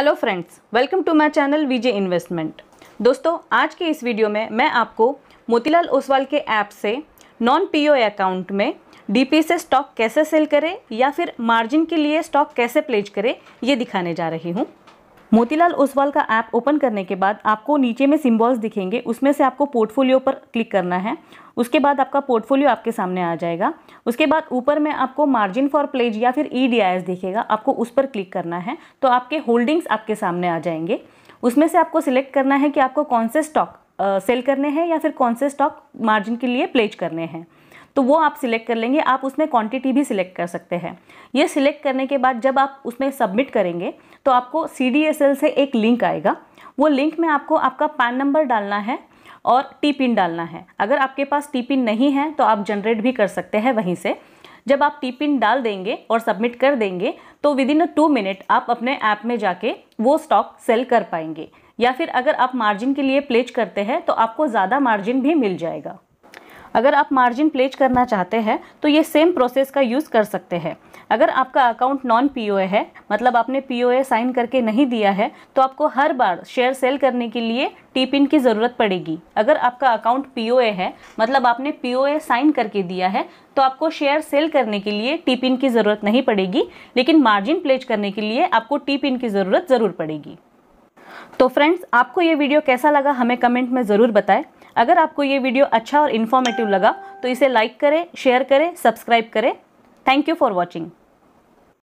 hello friends welcome to my channel Vijay investment दोस्तों आज के इस वीडियो में मैं आपको मोतीलाल ओसवाल के ऐप से नॉन पीओ अकाउंट में डीपी से स्टॉक कैसे सेल करें या फिर मार्जिन के लिए स्टॉक कैसे प्लेज करें ये दिखाने जा रही हूँ मोतीलाल ओसवाल का ऐप ओपन करने के बाद आपको नीचे में सिम्बॉल्स दिखेंगे उसमें से आपको पोर्टफोलियो पर क्लिक करना है उसके बाद आपका पोर्टफोलियो आपके सामने आ जाएगा उसके बाद ऊपर में आपको मार्जिन फॉर प्लेज या फिर ई दिखेगा आपको उस पर क्लिक करना है तो आपके होल्डिंग्स आपके सामने आ जाएंगे उसमें से आपको सिलेक्ट करना है कि आपको कौन से स्टॉक सेल करने हैं या फिर कौन से स्टॉक मार्जिन के लिए प्लेज करने हैं तो वो आप सिलेक्ट कर लेंगे आप उसमें क्वांटिटी भी सिलेक्ट कर सकते हैं ये सिलेक्ट करने के बाद जब आप उसमें सबमिट करेंगे तो आपको सी से एक लिंक आएगा वो लिंक में आपको आपका पैन नंबर डालना है और टी पिन डालना है अगर आपके पास टी पिन नहीं है तो आप जनरेट भी कर सकते हैं वहीं से जब आप टी पिन डाल देंगे और सबमिट कर देंगे तो within a two minute आप अपने ऐप में जाके वो स्टॉक सेल कर पाएंगे या फिर अगर आप मार्जिन के लिए प्लेज करते हैं तो आपको ज़्यादा मार्जिन भी मिल जाएगा अगर आप मार्जिन प्लेज करना चाहते हैं तो ये सेम प्रोसेस का यूज़ कर सकते हैं अगर आपका अकाउंट नॉन पीओए है मतलब आपने पीओए साइन करके नहीं दिया है तो आपको हर बार शेयर सेल करने के लिए टी पिन की ज़रूरत पड़ेगी अगर आपका अकाउंट पीओए है मतलब आपने पीओए साइन करके दिया है तो आपको शेयर सेल करने के लिए टी पिन की ज़रूरत नहीं पड़ेगी लेकिन मार्जिन प्लेज करने के लिए आपको टी पिन की ज़रूरत ज़रूर पड़ेगी तो फ्रेंड्स आपको ये वीडियो कैसा लगा हमें कमेंट में ज़रूर बताएं अगर आपको ये वीडियो अच्छा और इन्फॉर्मेटिव लगा तो इसे लाइक करें शेयर करें सब्सक्राइब करें थैंक यू फॉर वॉचिंग